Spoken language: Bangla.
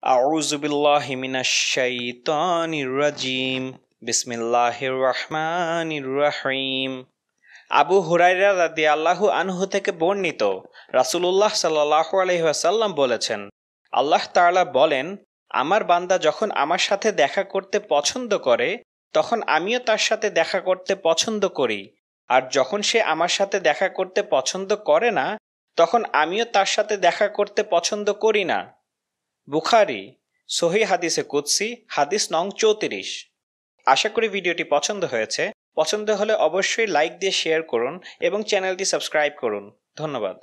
أعوذ بالله من الشيطان الرجيم بسم الله الرحمن الرحيم আবু হুরাইরা রাদি আল্লাহ আনহু থেকে বর্ণিত রাসুলুল্লাহ সাল্লাহ আলহ্লাম বলেছেন আল্লাহ তাআলা বলেন আমার বান্দা যখন আমার সাথে দেখা করতে পছন্দ করে তখন আমিও তার সাথে দেখা করতে পছন্দ করি আর যখন সে আমার সাথে দেখা করতে পছন্দ করে না তখন আমিও তার সাথে দেখা করতে পছন্দ করি না বুখারি সহি হাদিসে কুৎসি হাদিস নং চৌত্রিশ আশা করি ভিডিওটি পছন্দ হয়েছে পছন্দ হলে অবশ্যই লাইক দিয়ে শেয়ার করুন এবং চ্যানেলটি সাবস্ক্রাইব করুন ধন্যবাদ